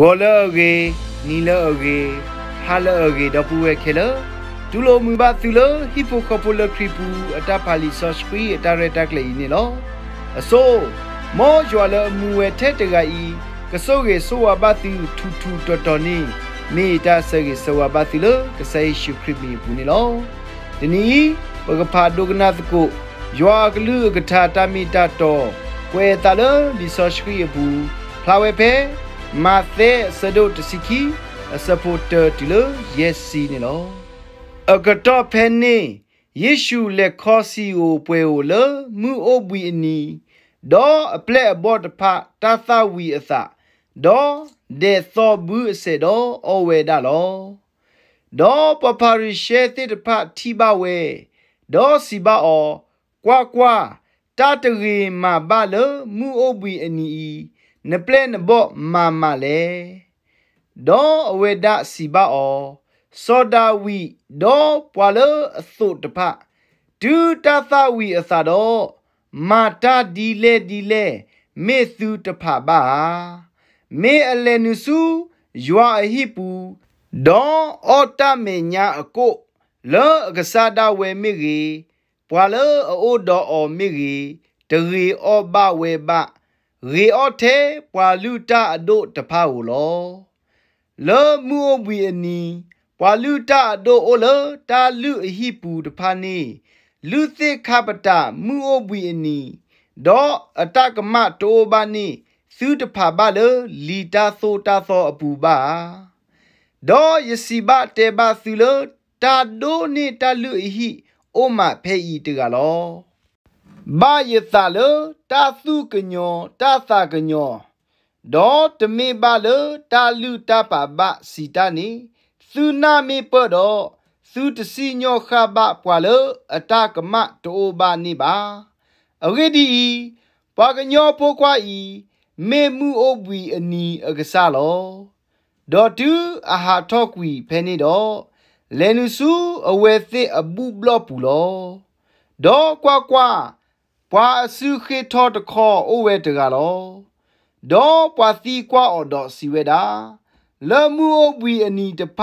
ဝလောကေနီလောကေဟာလောကေတော့ပူဝဲခဲလဒူလိုမူပါသူလဟီပိုကပိုလခရီပူအတပါလီဆော့စခရီအတရတက်လေနေလောအစိုးမောရွာလမူဝဲထဲတကဤကဆုတ်ကေဆိုဝပါသူထူထူတော်တော်နေမိတာဆကေဆိုဝပါသူလကဆဲရှုခရီပီပူနေလောဒီနီပကဖာဒုကနာတကိုရွာကလူကထာတမီတာတော်ကွဲတလဘီဆော့စခရီပူဖလာဝဲဖဲမာသဲစဒုတ်တစီကီအစပိုတာတီလိုယက်စီနီလောအကတော်ဖဲနေယေရှုလက်ခေါ်စီကိုပွဲကိုလမူအိုဘီအနီဒေါ်အပလက်အဘော့တဖတာသဝီအသဒေါ်ဒေသောဘူးအစေဒေါ်အဝေဒါလောဒေါ်ပပါရီရှဲတိတဖတီဘဝဲဒေါ်စီဘအောကွာကွာတာတရီမာဘလမူအိုဘီအနီနပလက်နဘော့မာမာလေဒေါ်အဝေဒစီဘာအောစောဒဝီဒေါ်ပွာလအစုတဖဒူတသဝီအစတော့မာတာဒီလေဒီလေမေစုတဖပါမေအလနုစုယွာအဟိပူဒေါ်အော်တမေညာအကိုလောကစားဒဝေမီရီပွာလအိုဒေါ်အော်မီရီတရီအောဘဝေဘရေအော့သေးပွာလူတာအတို့တဖာကိုလောလောမှုအဘွေအနီပွာလူတာအတို့အိုလတာလူအဟိပူတဖာနေလူသစ်ခပတမှုအဘွေအနီဒေါအတကမတောဘာနီသုတဖာဘလလီတာသောတာသောအပူပါဒေါယစီဘတေဘသုလတာဒိုနီတာလူဟိအိုမဖေဤတကလောဘာယသလတာသုကညောတာသကညောဒေါ်တမေပါလတာလူတာပါဘစီတနီသုနာမေပတော့သုတစီညောခဘပွာလအတကမတောဘာနိပါအဂဒီပကညောပိုကွာဤမေမှုအဘွေအနီအက္ကဆလောဒေါ်တူအဟာထော့ကွီဖဲနေတော့လဲနုစုအဝဲသစ်အပူဘလော့ပူလောဒေါ်ကွာကွာပွာအစုခေထောတခောအိုဝဲတကလောဒေါ်ပွာသီကွာအော်ဒေါ်စီဝဲတာလမှုအဘွေအနီတဖ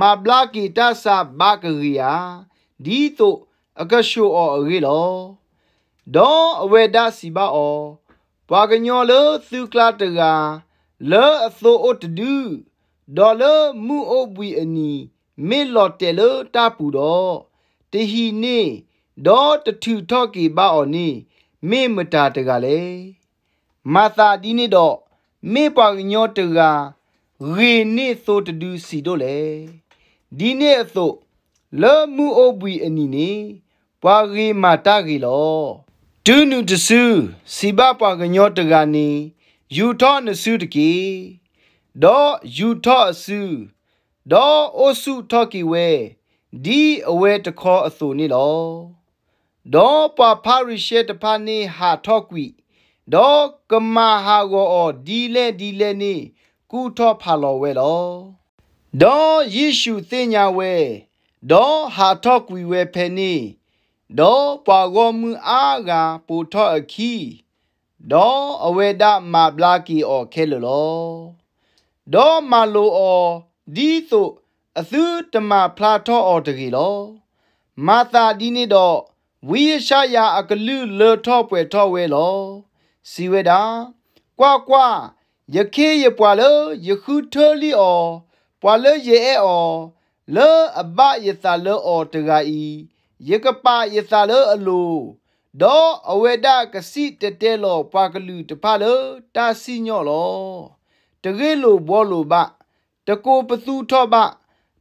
မဘလာကီတဆာဘာကရီယာဒီတို့အကရှိုအော်ရီလောဒေါ်အဝဲတာစီဘာအော်ပွာကညောလသုကလာတကလောအသောအတဒူဒေါ်လမှုအဘွေအနီမေလော်တယ်လတာပူတော့တဟီနေဒေါ်တထူထော့ကီပါအော်နီမေမတာတကလည်းမာသာဒီနေတော့မေပါညောတကရေနေသောတဒူစီတို့လေဒီနေအစို့လောမှုအဘွေအနီနေပွာရီမာတာကီလောဒူးနူတဆူစီဘပါကညောတကနေယူထောနဆူတကီဒေါ်ယူထောအဆူဒေါ်အိုဆူထော့ကီဝဲဒီအဝဲတခေါ်အစို့နေလောဒေါ်ပဖရိရှေတဖာနေဟာထော့ကွီဒေါ်ကမဟာဂောဒီလေဒီလေနေကုထော့ဖာလော်ဝဲလောဒေါ်ယေရှုသိညာဝဲဒေါ်ဟာထော့ကွီဝဲဖဲနေဒေါ်ပွာဂောမူအားကပူထော့အခီဒေါ်အဝေဒမဘလာကီအော်ခဲလောဒေါ်မလိုအော်ဒီဆိုအသုတမဖလာထော့အော်တကီလောမာသာဒီနေတော့ဝီရှာယာအကလူလောထောပွဲထောဝဲလောစီဝဲတာကွာကွာယခေယပွာလယခုထောလီအောပွာလယေအောလောအဘယသလောအောတဂာဤယကပယသလောအလိုဒေါအဝေဒကစီတတဲလောပွာကလူတဖလောတာစီညော့လောတကေလိုဘောလိုဘတကိုပသူထောဘ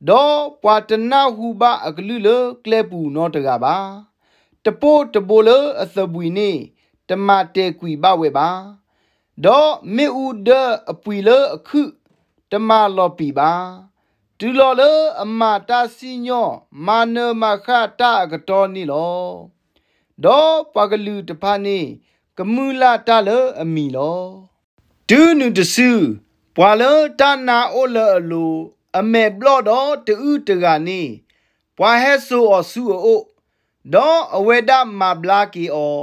ဒေါပွာတနဟုဘအကလူလကလေပူနောတကပါတပိုးတပိုးလအသပွေနေတမတဲကွေဘဝဲပါဒေါ်မေဦးဒအပွေလအခုတမလောပီပါဒူလော်လအမတာစီညောမာနမခတာကတော်နီလောဒေါ်ပကလူတဖာနေကမူလာတလအမီလောဒူးနုတဆူဘွာလတနာအိုလအလိုအမေဘလော့တော့တူးတကနေဘွာဟဲဆူအဆူအိုဒေါ်အဝေဒမဘလာကီအော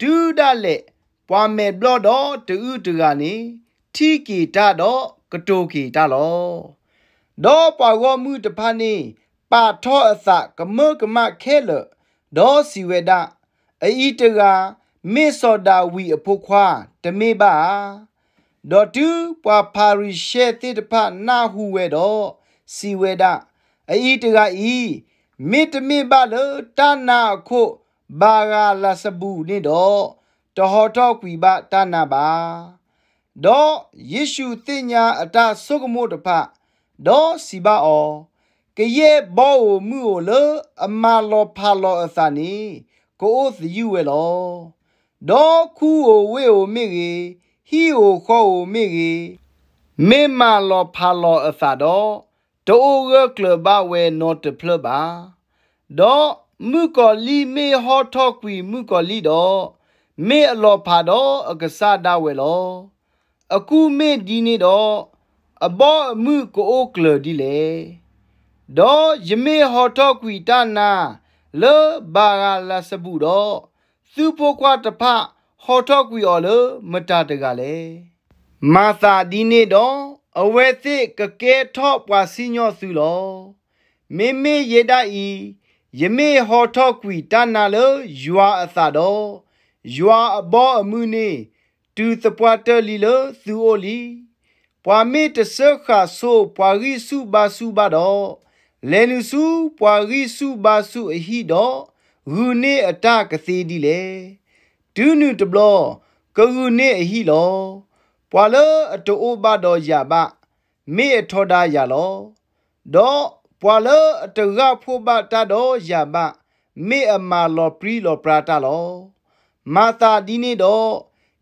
ဒူဒလက်ပွာမေဘလော့တော့တူတူကနေထီကီတာတော့ကတိုကီတာလောဒေါ်ပွာကောမှုတဖာနေပါထောအသကမုကမခဲလဒေါ်စီဝေဒအီတကမေစောဒဝီ အဖို့ခွာ တမေပါဒေါ်တူပွာပါရီရှေတိတဖာနာဟုဝဲတော့စီဝေဒအီတကဤမေတ္တမေဘလတာနာခုဘာဂလာစဘူးနေတော့တဟောတော့ကွီဘတာနာပါတော့ယေရှုတင်ညာအတဆုကမို့တဖတော့စီဘအောကရဲ့ဘောမှုကိုလအမလောဖာလောအသနီကိုအိုသယူဝဲလောတော့ခုကိုဝေကိုမိကြီးဟီကိုခေါ်ကိုမိကြီးမေမာလောဖာလောအသတော့တိုးရကလဘဝဲနော်တဖလပါတော့မုကောလီမေဟောထော့ကွီမုကောလီတော့မေအလောဖာတော့အကစားဒဝဲလောအခုမေဒီနေတော့အဘောအမှုကိုအိုကလဒီလေတော့ယမေဟောထော့ကွီတနာလေဘာဂလာစဘူးတော့သူပိုကွာတဖဟောထော့ကွီော်လေမတတကလည်းမာသာဒီနေတော့အဝဲသိကကဲထော့ပွာစီညော့စုလောမေမေရေဒဤယမေဟောထော့ကွီတနာလယွာအသတော်ယွာအဘောအမှုနေတူသပွားတလီလသူအိုလီပွာမေတဆခါဆိုပွာရီစုဘာစုဘာတော်လဲနုစုပွာရီစုဘာစုအဟိတော်ဂုနေအတကစီဒီလေဒုနုတဘလကဂုနေအဟိလောပွာလအတူဘတော်ရပါမေထောဒါရလောဒေါပွာလအတူကဖိုဘတတော်ရပါမေအမာလောပရီလောပရာတလောမာတာဒီနေတော့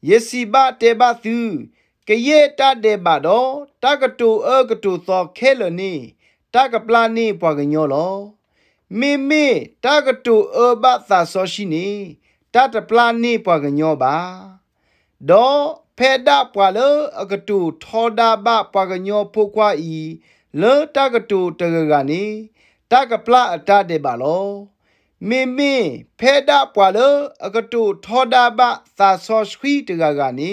ယေစီဘတေဘသူကရေတတဲ့ဘတော်တကတူအကတူသောခဲလနီတကပလာနီပွာကညောလောမေမေတကတူအဘသာဆောရှိနီတတပလာနီပွာကညောပါဒေါဖဲဒပွာလအကတူထောဒဘပကညောဖိုခွာဤလေတကတူတကကနီတကပလအတတဲ့ပါလောမေမေဖဲဒပွာလအကတူထောဒဘသာဆောစခီတကကနီ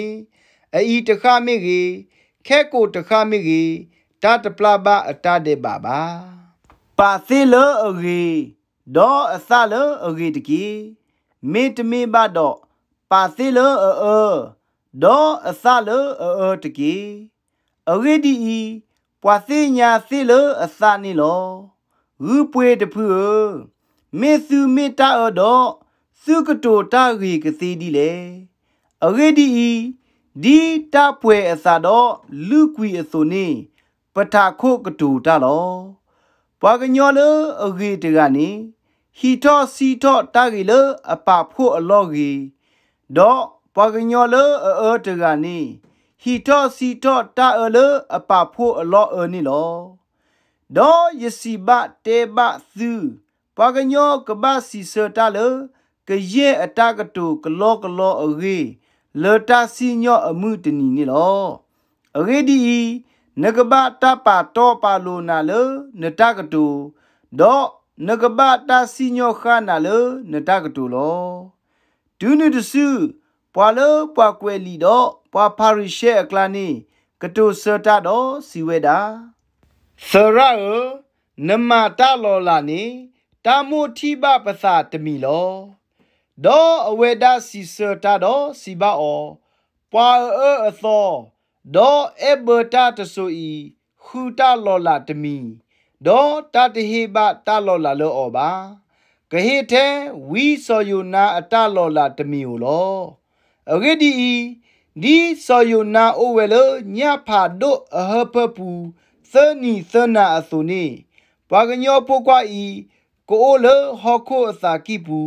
အီတခမေကြီးခဲကိုတခမေကြီးတတပလဘအတတဲ့ပါပါပါသေးလအကြီးဒေါ်အသလအကြီးတကီမေတမေဘတော့ပါသေးလအအဒေါ်အစလအောတကီအဂဒီပွာသိညာသိလအစနီလောရူပွေတဖူမေစုမေတာအောတော့စုကတောတာရီကစီဒီလေအဂဒီဒီတပွေအစတော့လူကွီအစုံနေပထာခုကတူတာလောပွာကညောလအဂီတကနေဟီတော့စီတော့တာရီလအပဖို့အလော့ကြီးတော့ပွားကညောလအဲတကနီဟီတော့စီတော့တာအလအပဖို့အလောအနီလောဒေါ်ယစီဘတေဘသုပွားကညောကဘာစီစတာလကရဲ့အတကတူကလောကလောအရေလောတာစီညော အမှုတနီနီလောအရေဒီနဂဘတာပါတော့ပါလိုနာလနတကတူဒေါ်နဂဘတာစီညောခါနာလနတကတူလောဒုနုတစုပွာလပွာကွယ်လီတော့ပွာပါရီရှဲကလာနီကတုစတာတော့စီဝဲတာစရာနမတာလော်လာနီတာမိုတိဘပသတမီလောဒေါ်အဝေဒစီစတာတော့စီဘာအောပွာအဲအသောဒေါ်အဘတာတဆူဤခူတာလော်လာတမီဒေါ်တတဟိဘတာလော်လာလောပါကဟိထေဝီစောယုနာအတလော်လာတမီကိုလောရေဒီဒီဆော်ယိုနာအိုဝဲလညဖာဒိုအဟပပူသနီသနာအစုနေဘာကညောပိုကွာဤကိုအိုလဟောခိုအစာကိပူ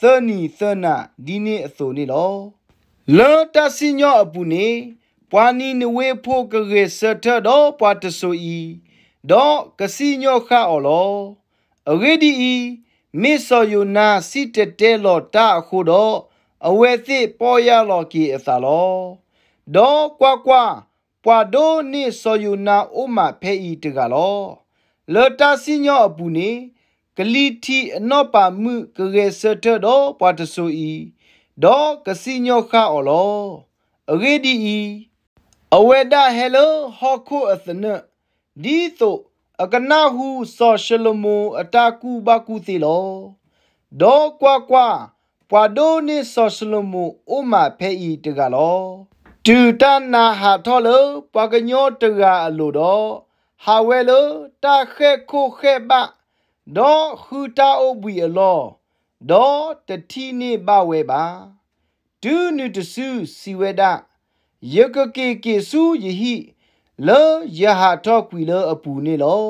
သနီသနာဒီနေအစုနေလောလောတစညောအပူနေပွာနီနဝေဖို့ကရေစထတော့ပွာတဆူဤတော့ကစီညောခအော်လောအရေဒီဤမေဆော်ယိုနာစီတတဲလော်တာအခုတော့အဝဲစီပေါ်ရလော်ကီအစလောဒေါ်ကွာကွာပွာဒိုနိဆောယူနာအိုမဖဲဤတကလောလော်တာစညောအပူနေကလီတီအနော့ပါမှုကရေဆတ်တော့ပွာတဆူဤဒေါ်ကစီညောခါအော်လောအဂေဒီဤအဝဲဒါဟဲလိုဟော်ခုအစနဒီဆိုအကနာဟုဆောရှလမိုအတာကူဘကူစီလောဒေါ်ကွာကွာပွာဒိုနိဆောစလမှုဥမာဖဲဤတကလောတူတနာဟာထောလပွာကညောတကအလိုတော့ဟာဝဲလတခဲခိုခဲဘဒေါ်ခူတာအဘွေလောဒေါ်တတိနိဘဝဲပါဒူနုတဆူစီဝဲဒယကကေကေဆူယဟိလောယဟာထောကွီလောအပူနေလော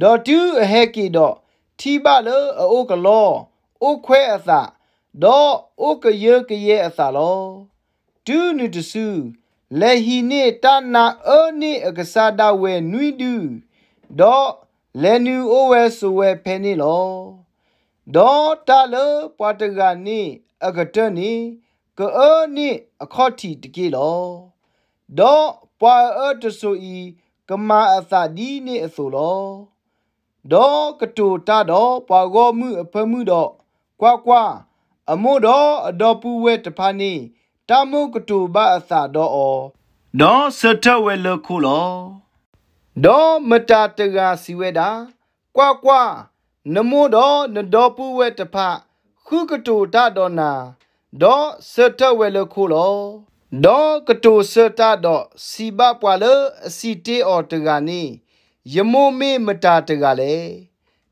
ဒေါ်တူအဟဲကေဒေါ် ठी ဘလောအိုကလောအိုခွဲအသာတော့ဥကယကရဲ့အစာလောဒူးနုတဆူလေဟီနေတနာအိုနေအကစားဒဝဲနွီဒူတော့လေနူအိုဝဲဆိုဝဲဖဲနေလောတော့တလပွားတကနေအကတနေကအိုနေအခေါတီတကေလောတော့ပွားအတဆူဤကမအစာဒီနေအဆိုလောတော့ကတူတတော့ပွားကောမှုအဖမှုတော့ကွာကွာအမို့တော့အတော်ပူဝဲတဖာနေတမုကတူဘအစာတော့အော်ဒေါ်စထဝဲလခုလောဒေါ်မတာတကစီဝဲတာကွာကွာနမို့တော့နတော်ပူဝဲတဖာခုကတူတတော်နာဒေါ်စထဝဲလခုလောဒေါ်ကတူစတာတော့စီဘပွာလအစီတေအော်တကနေယမိုမေမတာတကလည်း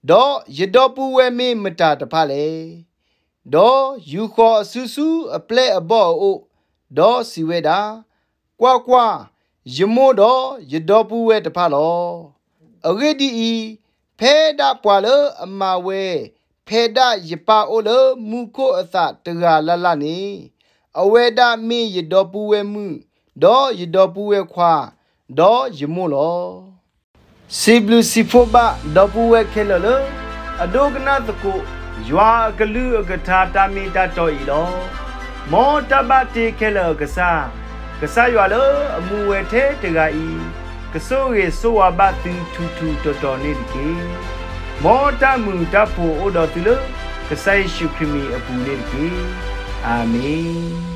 ဒေါ်ရတော်ပူဝဲမေမတာတဖာလည်းဒေါ်ယူခေါ်ဆူဆူအပလက်အဘော့အိုဒေါ်စီဝဲတာကွာကွာယမို့တော့ရတော်ပူဝဲတဖလောအဂဒီဤဖဲဒပွာလအမဝဲဖဲဒရပါအိုလမူကိုအသတကလလနေအဝဲဒမင်းရတော်ပူဝဲမှုဒေါ်ရတော်ပူဝဲခွာဒေါ်ယမို့လောစီဘလူစီဖိုဘဒေါ်ပူဝဲခဲလလအဒိုကနာတကိုယွာကလူကထာတမီတတော်ဤလောမောတပတိခဲလကစားကစားရွာလအမူဝဲသေးတကဤကဆိုးရေဆိုဝါဘသူထူထူတော်တော်နေဒီကေမောတမူတဖို့ဩတော်သူလကဆိုင်ရှိခရမီအပူနေဒီကေအာမင်